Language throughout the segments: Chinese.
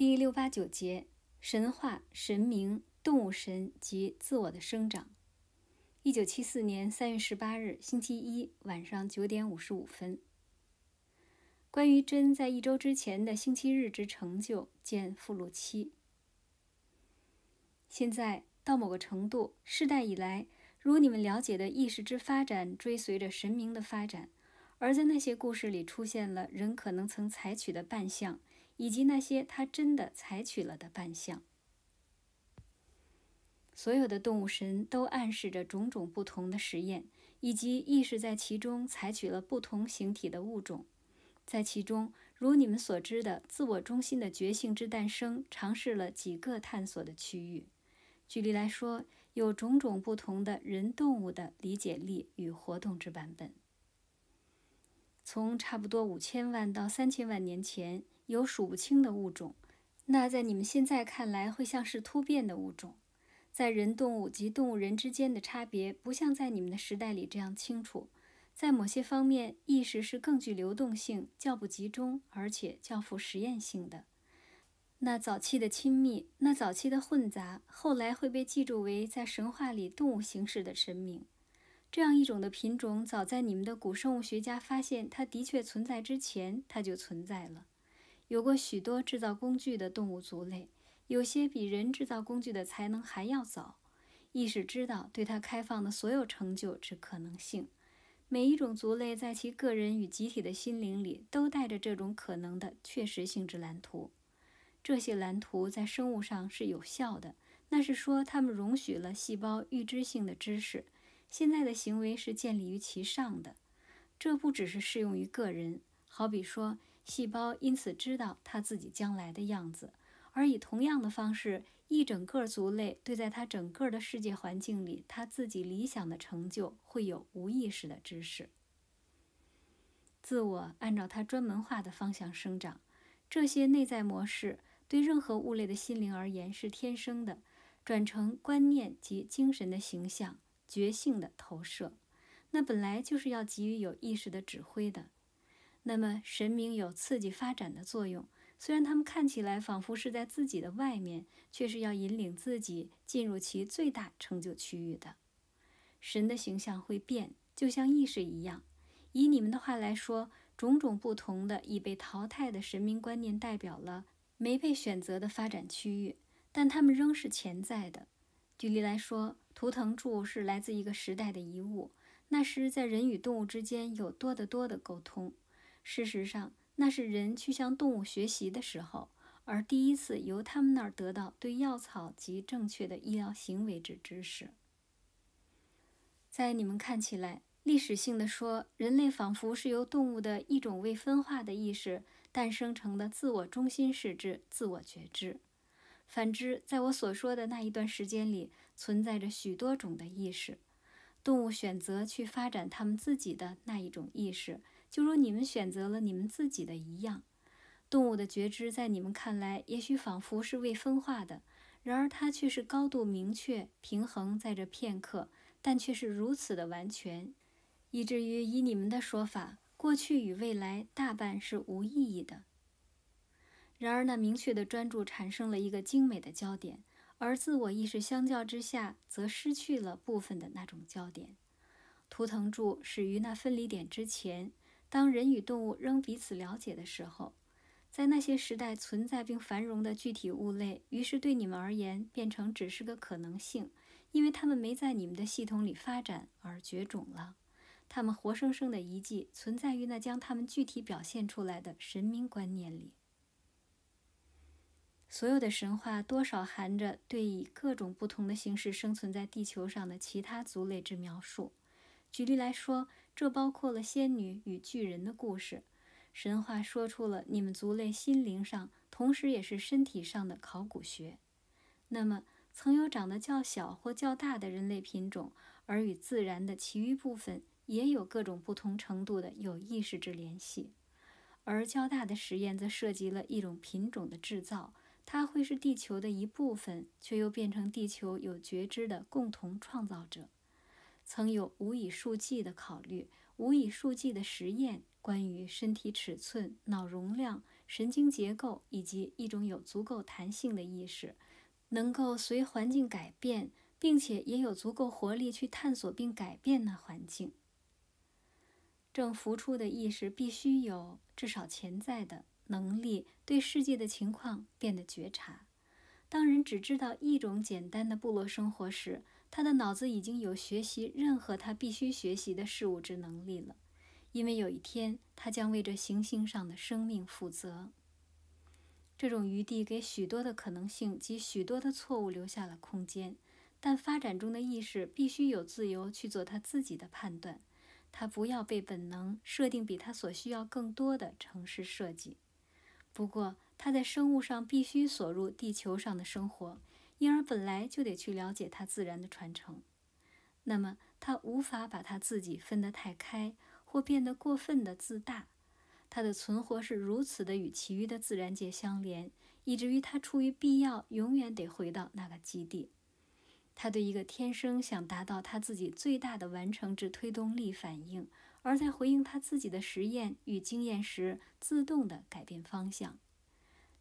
第六八九节：神话、神明、动物神及自我的生长。一九七四年三月十八日，星期一晚上九点五十五分。关于真在一周之前的星期日之成就，见附录七。现在到某个程度，世代以来，如你们了解的，意识之发展追随着神明的发展，而在那些故事里出现了人可能曾采取的扮相。以及那些他真的采取了的扮相。所有的动物神都暗示着种种不同的实验，以及意识在其中采取了不同形体的物种。在其中，如你们所知的自我中心的觉醒之诞生，尝试了几个探索的区域。举例来说，有种种不同的人动物的理解力与活动之版本。从差不多五千万到三千万年前，有数不清的物种。那在你们现在看来，会像是突变的物种。在人动物及动物人之间的差别，不像在你们的时代里这样清楚。在某些方面，意识是更具流动性、较不集中，而且较富实验性的。那早期的亲密，那早期的混杂，后来会被记住为在神话里动物形式的神明。这样一种的品种，早在你们的古生物学家发现它的确存在之前，它就存在了。有过许多制造工具的动物族类，有些比人制造工具的才能还要早。意识知道对它开放的所有成就之可能性，每一种族类在其个人与集体的心灵里都带着这种可能的确实性质蓝图。这些蓝图在生物上是有效的，那是说它们容许了细胞预知性的知识。现在的行为是建立于其上的，这不只是适用于个人。好比说，细胞因此知道它自己将来的样子，而以同样的方式，一整个族类对在它整个的世界环境里，它自己理想的成就会有无意识的知识。自我按照它专门化的方向生长，这些内在模式对任何物类的心灵而言是天生的，转成观念及精神的形象。觉性的投射，那本来就是要给予有意识的指挥的。那么神明有刺激发展的作用，虽然他们看起来仿佛是在自己的外面，却是要引领自己进入其最大成就区域的。神的形象会变，就像意识一样。以你们的话来说，种种不同的已被淘汰的神明观念，代表了没被选择的发展区域，但他们仍是潜在的。举例来说。图腾柱是来自一个时代的遗物。那时，在人与动物之间有多得多的沟通。事实上，那是人去向动物学习的时候，而第一次由他们那儿得到对药草及正确的医疗行为之知识。在你们看起来，历史性的说，人类仿佛是由动物的一种未分化的意识诞生成的自我中心视之自我觉知。反之，在我所说的那一段时间里，存在着许多种的意识。动物选择去发展它们自己的那一种意识，就如你们选择了你们自己的一样。动物的觉知在你们看来，也许仿佛是未分化的；然而它却是高度明确、平衡在这片刻，但却是如此的完全，以至于以你们的说法，过去与未来大半是无意义的。然而，那明确的专注产生了一个精美的焦点，而自我意识相较之下，则失去了部分的那种焦点。图腾柱始于那分离点之前，当人与动物仍彼此了解的时候，在那些时代存在并繁荣的具体物类，于是对你们而言变成只是个可能性，因为它们没在你们的系统里发展而绝种了。它们活生生的遗迹存在于那将它们具体表现出来的神明观念里。所有的神话多少含着对以各种不同的形式生存在地球上的其他族类之描述。举例来说，这包括了仙女与巨人的故事。神话说出了你们族类心灵上，同时也是身体上的考古学。那么，曾有长得较小或较大的人类品种，而与自然的其余部分也有各种不同程度的有意识之联系。而较大的实验则涉及了一种品种的制造。它会是地球的一部分，却又变成地球有觉知的共同创造者。曾有无以数计的考虑，无以数计的实验，关于身体尺寸、脑容量、神经结构，以及一种有足够弹性的意识，能够随环境改变，并且也有足够活力去探索并改变那环境。正浮出的意识必须有至少潜在的。能力对世界的情况变得觉察。当人只知道一种简单的部落生活时，他的脑子已经有学习任何他必须学习的事物之能力了。因为有一天他将为这行星上的生命负责。这种余地给许多的可能性及许多的错误留下了空间，但发展中的意识必须有自由去做他自己的判断。他不要被本能设定比他所需要更多的城市设计。不过，他在生物上必须锁入地球上的生活，因而本来就得去了解他自然的传承。那么，他无法把他自己分得太开，或变得过分的自大。他的存活是如此的与其余的自然界相连，以至于他出于必要永远得回到那个基地。他对一个天生想达到他自己最大的完成之推动力反应。而在回应他自己的实验与经验时，自动的改变方向。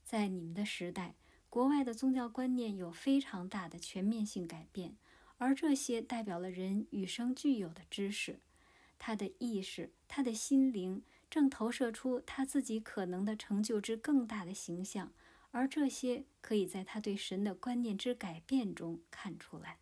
在你们的时代，国外的宗教观念有非常大的全面性改变，而这些代表了人与生俱有的知识，他的意识，他的心灵正投射出他自己可能的成就之更大的形象，而这些可以在他对神的观念之改变中看出来。